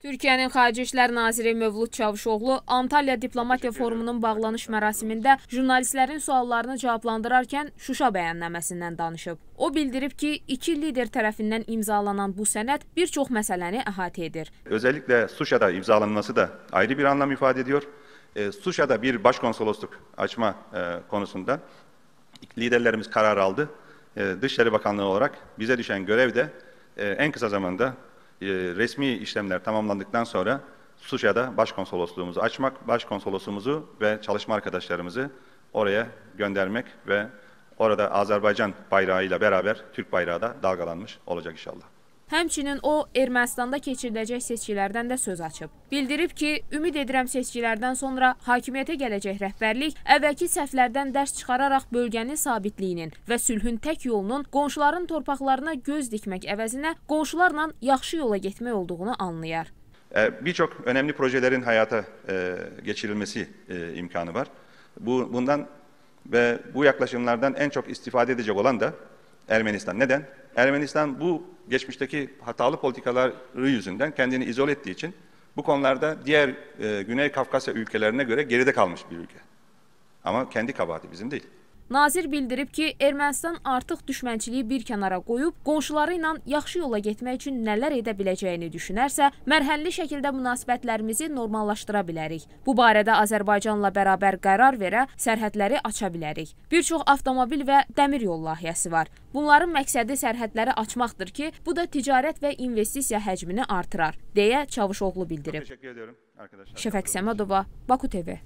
Türkiyənin Xarici İşlər Naziri Mövlud Çavuşoğlu Antalya Diplomatiya Forumunun bağlanış mərasimində jurnalistlərin suallarını cavablandırarkən Şuşa bəyannaməsindən danışıb. O bildirib ki, iki lider tərəfindən imzalanan bu sənəd bir çox məsələni əhatə edir. Özəlliklə Şuşada imzalanması da ayrı bir anlam ifadə ediyor. E, Şuşada bir başkonsolosluk açma e, konusunda liderlerimiz karar aldı. E, Dışişleri Bakanlığı olarak bize düşen görev de e, en kısa zamanda E, resmi işlemler tamamlandıktan sonra Suçya'da başkonsolosluğumuzu açmak, başkonsolosumuzu ve çalışma arkadaşlarımızı oraya göndermek ve orada Azerbaycan bayrağıyla beraber Türk bayrağı da dalgalanmış olacak inşallah. Həmçinin o, Ermənistanda keçiriləcək seçkilərdən də söz açıb. Bildirib ki, ümid edirəm seçkilərdən sonra hakimiyyətə gələcək rəhbərlik əvvəlki səhvlərdən dərs çıxararaq bölgənin sabitliyinin və sülhün tək yolunun qonşuların torpaqlarına göz dikmək əvəzinə qonşularla yaxşı yola getmək olduğunu anlayar. Bir çox önəmli projelerin hayata geçirilmesi imkanı var. Bu, bundan ve bu yaklaşımlardan en çok istifade edecek olan da Ermenistan. Neden? Ermenistan bu geçmişteki hatalı politikaları yüzünden kendini izole ettiği için bu konularda diğer e, Güney Kafkasya ülkelerine göre geride kalmış bir ülke. Ama kendi kabahati bizim değil. Nazir bildirib ki, Ermənistan artıq düşmənçiliyi bir kənara qoyub, qonşuları ilə yaxşı yola getmək üçün nələr edə biləcəyini düşünərsə, mərhəlli şəkildə münasibətlərimizi normallaşdıra bilərik. Bu barədə Azərbaycanla bərabər qərar verə, sərhədləri aça bilərik. Bir çox avtomobil və dəmir yol layihəsi var. Bunların məqsədi sərhədləri açmaqdır ki, bu da ticarət və investisiya həcmini artırar, deyə Çavuşoğlu bildirib. Şəfəq Səmədova, Baku TV.